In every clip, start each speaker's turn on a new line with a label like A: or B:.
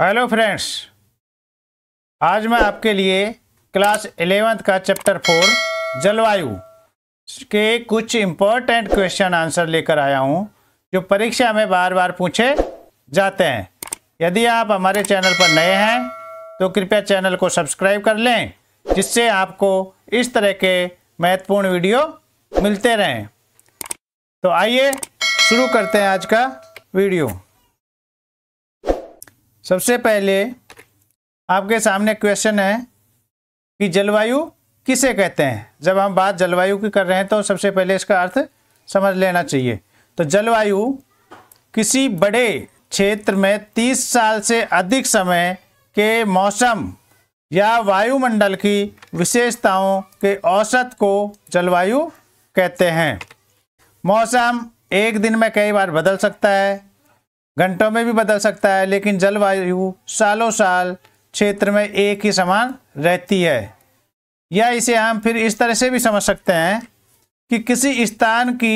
A: Hello friends आज मैं आपके लिए क्लास एलेवेंथ का चैप्टर फोर जलवायु के कुछ इम्पोर्टेंट क्वेश्चन आंसर लेकर आया हूँ जो परीक्षा में बार बार पूछे जाते हैं यदि आप हमारे चैनल पर नए हैं तो कृपया चैनल को सब्सक्राइब कर लें जिससे आपको इस तरह के महत्वपूर्ण वीडियो मिलते रहें तो आइए शुरू करते हैं आज का वीडियो सबसे पहले आपके सामने क्वेश्चन है कि जलवायु किसे कहते हैं जब हम बात जलवायु की कर रहे हैं तो सबसे पहले इसका अर्थ समझ लेना चाहिए तो जलवायु किसी बड़े क्षेत्र में तीस साल से अधिक समय के मौसम या वायुमंडल की विशेषताओं के औसत को जलवायु कहते हैं मौसम एक दिन में कई बार बदल सकता है घंटों में भी बदल सकता है लेकिन जलवायु सालों साल क्षेत्र में एक ही समान रहती है या इसे हम फिर इस तरह से भी समझ सकते हैं कि किसी स्थान की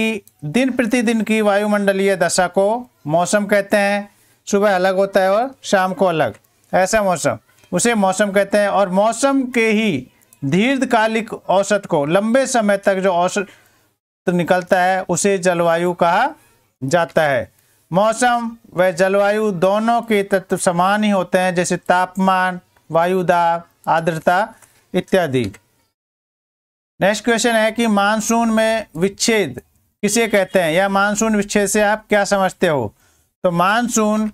A: दिन प्रतिदिन की वायुमंडलीय दशा को मौसम कहते हैं सुबह अलग होता है और शाम को अलग ऐसा मौसम उसे मौसम कहते हैं और मौसम के ही दीर्घकालिक औसत को लंबे समय तक जो औसत निकलता है उसे जलवायु कहा जाता है मौसम व जलवायु दोनों के तत्व समान ही होते हैं जैसे तापमान वायुदाब आर्द्रता इत्यादि नेक्स्ट क्वेश्चन है कि मानसून में विच्छेद किसे कहते हैं या मानसून विच्छेद से आप क्या समझते हो तो मानसून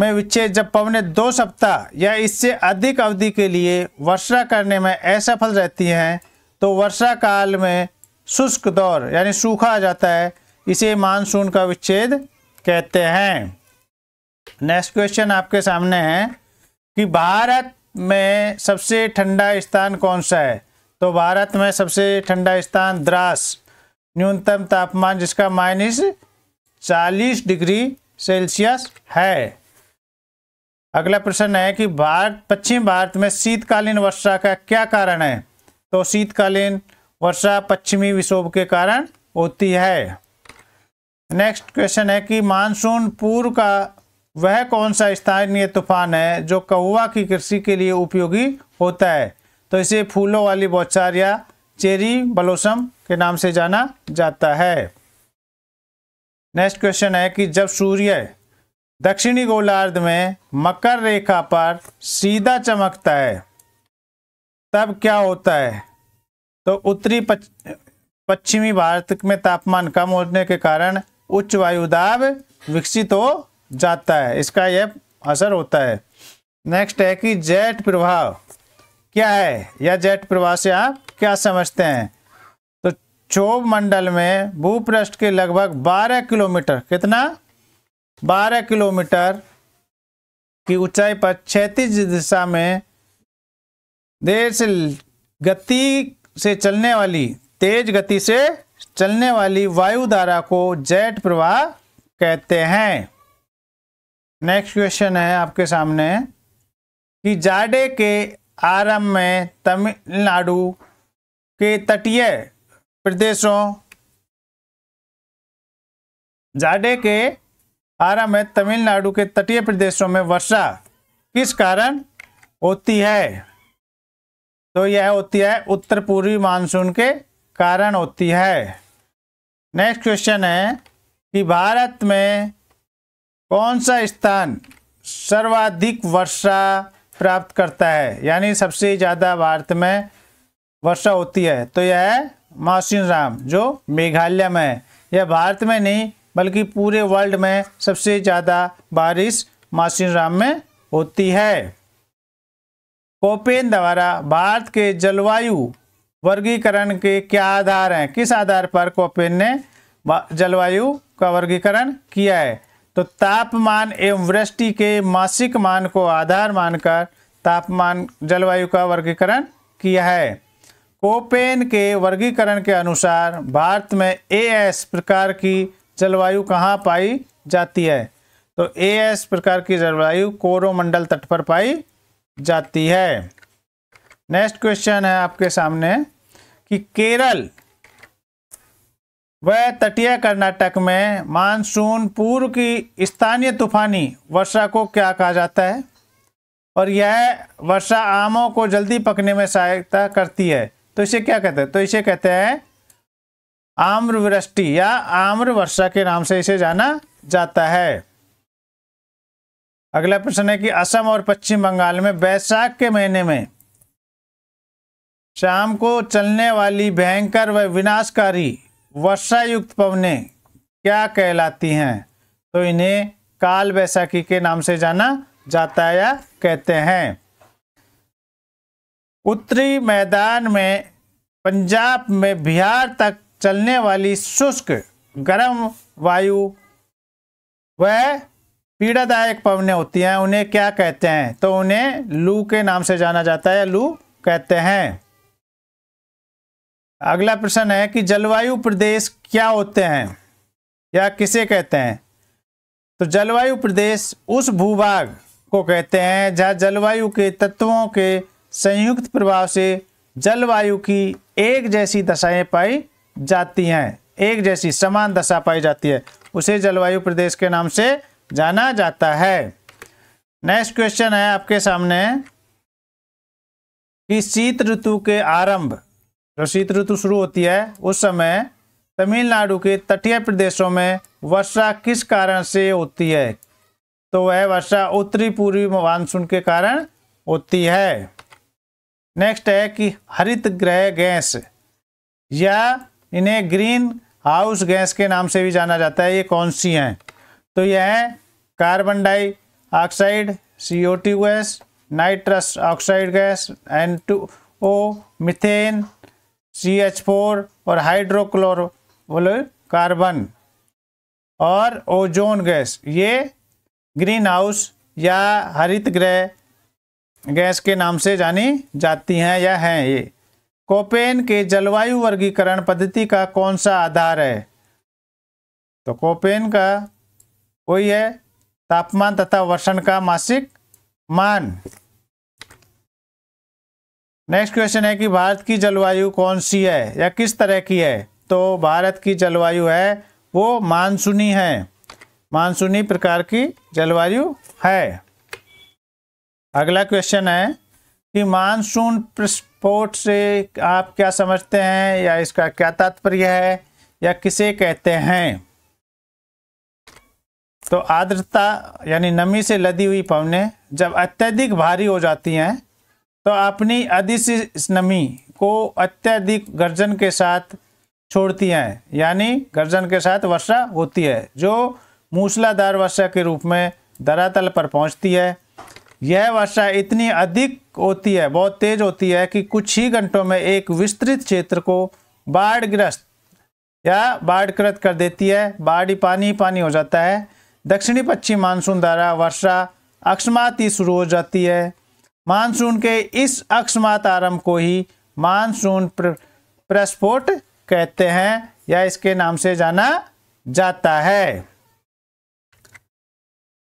A: में विच्छेद जब पवने दो सप्ताह या इससे अधिक अवधि के लिए वर्षा करने में असफल रहती हैं तो वर्षा काल में शुष्क दौर यानी सूखा आ जाता है इसे मानसून का विच्छेद कहते हैं नेक्स्ट क्वेश्चन आपके सामने है कि भारत में सबसे ठंडा स्थान कौन सा है तो भारत में सबसे ठंडा स्थान द्रास न्यूनतम तापमान जिसका माइनस चालीस डिग्री सेल्सियस है अगला प्रश्न है कि भारत पश्चिम भारत में शीतकालीन वर्षा का क्या कारण है तो शीतकालीन वर्षा पश्चिमी विक्षोभ के कारण होती है नेक्स्ट क्वेश्चन है कि मानसून पूर्व का वह कौन सा स्थानीय तूफान है जो कौवा की कृषि के लिए उपयोगी होता है तो इसे फूलों वाली बौछार या चेरी बलोसम के नाम से जाना जाता है नेक्स्ट क्वेश्चन है कि जब सूर्य दक्षिणी गोलार्ध में मकर रेखा पर सीधा चमकता है तब क्या होता है तो उत्तरी पश्चिमी भारत में तापमान कम होने के कारण उच्च वायु विकसित हो जाता है इसका यह असर होता है नेक्स्ट है कि जेट प्रभाव क्या है या जेट प्रभाव से आप क्या समझते हैं तो चोब मंडल में भूपृष्ठ के लगभग 12 किलोमीटर कितना 12 किलोमीटर की ऊंचाई पर क्षैतिज दिशा में देर से गति से चलने वाली तेज गति से चलने वाली वायु धारा को जेट प्रवाह कहते हैं नेक्स्ट क्वेश्चन है आपके सामने कि जाडे के आरंभ में तमिलनाडु के तटीय प्रदेशों जाडे के आरंभ में तमिलनाडु के तटीय प्रदेशों में वर्षा किस कारण होती है तो यह होती है उत्तर पूर्वी मानसून के कारण होती है नेक्स्ट क्वेश्चन है कि भारत में कौन सा स्थान सर्वाधिक वर्षा प्राप्त करता है यानी सबसे ज़्यादा भारत में वर्षा होती है तो यह है मासिन राम जो मेघालय में है यह भारत में नहीं बल्कि पूरे वर्ल्ड में सबसे ज़्यादा बारिश मासिन राम में होती है कोपेन द्वारा भारत के जलवायु वर्गीकरण के क्या आधार हैं किस आधार पर कोपेन ने जलवायु का वर्गीकरण किया है तो तापमान एवं वृष्टि के मासिक मान को आधार मानकर तापमान जलवायु का वर्गीकरण किया है कोपेन के वर्गीकरण के अनुसार भारत में एएस प्रकार की जलवायु कहाँ पाई जाती है तो एएस प्रकार की जलवायु कोरोमंडल तट पर पाई जाती है नेक्स्ट क्वेश्चन है आपके सामने कि केरल व तटीय कर्नाटक में मानसून पूर्व की स्थानीय तूफानी वर्षा को क्या कहा जाता है और यह वर्षा आमों को जल्दी पकने में सहायता करती है तो इसे क्या कहते हैं तो इसे कहते हैं आम्रवृष्टि या आम्र वर्षा के नाम से इसे जाना जाता है अगला प्रश्न है कि असम और पश्चिम बंगाल में बैसाख के महीने में शाम को चलने वाली भयंकर व विनाशकारी वर्षा युक्त पवने क्या कहलाती हैं तो इन्हें काल बैसाखी के नाम से जाना जाता है या कहते हैं उत्तरी मैदान में पंजाब में बिहार तक चलने वाली शुष्क गर्म वायु वह पीड़ादायक पवने होती हैं उन्हें क्या कहते हैं तो उन्हें लू के नाम से जाना जाता है लू कहते हैं अगला प्रश्न है कि जलवायु प्रदेश क्या होते हैं या किसे कहते हैं तो जलवायु प्रदेश उस भूभाग को कहते हैं जहाँ जलवायु के तत्वों के संयुक्त प्रभाव से जलवायु की एक जैसी दशाएं पाई जाती हैं एक जैसी समान दशा पाई जाती है उसे जलवायु प्रदेश के नाम से जाना जाता है नेक्स्ट क्वेश्चन है आपके सामने कि शीत ऋतु के आरंभ शीत ऋतु शुरू होती है उस समय तमिलनाडु के तटीय प्रदेशों में वर्षा किस कारण से होती है तो वह वर्षा उत्तरी पूर्वी मानसून के कारण होती है नेक्स्ट है कि हरित ग्रह गैस या इन्हें ग्रीन हाउस गैस के नाम से भी जाना जाता है ये कौन सी हैं तो यह है carbon dioxide C O two gas nitrous oxide gas N two O methane C H four और हाइड्रोक्लोरो कार्बन और ओजोन गैस ये ग्रीन हाउस या हरित ग्रह गैस के नाम से जानी जाती हैं या हैं ये कोपेन के जलवायु वर्गीकरण पद्धति का कौन सा आधार है तो कोपेन का वही है तापमान तथा वर्षण का मासिक मान नेक्स्ट क्वेश्चन है कि भारत की जलवायु कौन सी है या किस तरह की है तो भारत की जलवायु है वो मानसूनी है मानसूनी प्रकार की जलवायु है अगला क्वेश्चन है कि मानसून प्रस्फोट से आप क्या समझते हैं या इसका क्या तात्पर्य है या किसे कहते हैं तो आर्द्रता यानी नमी से लदी हुई पवने जब अत्यधिक भारी हो जाती हैं तो अपनी अधिशनमी को अत्यधिक गर्जन के साथ छोड़ती हैं यानी गर्जन के साथ वर्षा होती है जो मूसलाधार वर्षा के रूप में धरातल पर पहुंचती है यह वर्षा इतनी अधिक होती है बहुत तेज होती है कि कुछ ही घंटों में एक विस्तृत क्षेत्र को बाढ़ग्रस्त या बाढ़कृत कर देती है बाढ़ पानी ही पानी हो जाता है दक्षिणी पश्चिम मानसून द्वारा वर्षा अक्षमाती शुरू हो जाती है मानसून के इस अक्षमात आरंभ को ही मानसून प्रस्फोट कहते हैं या इसके नाम से जाना जाता है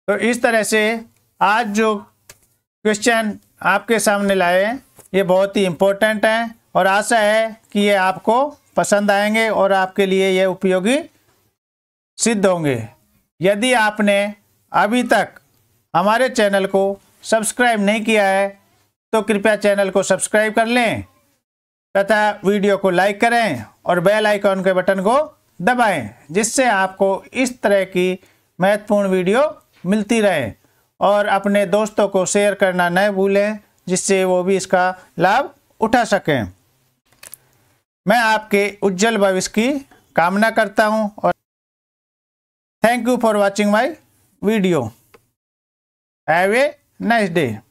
A: तो इस तरह से आज जो क्वेश्चन आपके सामने लाए ये बहुत ही इम्पोर्टेंट हैं और आशा है कि ये आपको पसंद आएंगे और आपके लिए ये उपयोगी सिद्ध होंगे यदि आपने अभी तक हमारे चैनल को सब्सक्राइब नहीं किया है तो कृपया चैनल को सब्सक्राइब कर लें तथा वीडियो को लाइक करें और बेल आइकॉन के बटन को दबाएं जिससे आपको इस तरह की महत्वपूर्ण वीडियो मिलती रहे और अपने दोस्तों को शेयर करना न भूलें जिससे वो भी इसका लाभ उठा सकें मैं आपके उज्जवल भविष्य की कामना करता हूं और thank you for watching my video have a Nice day.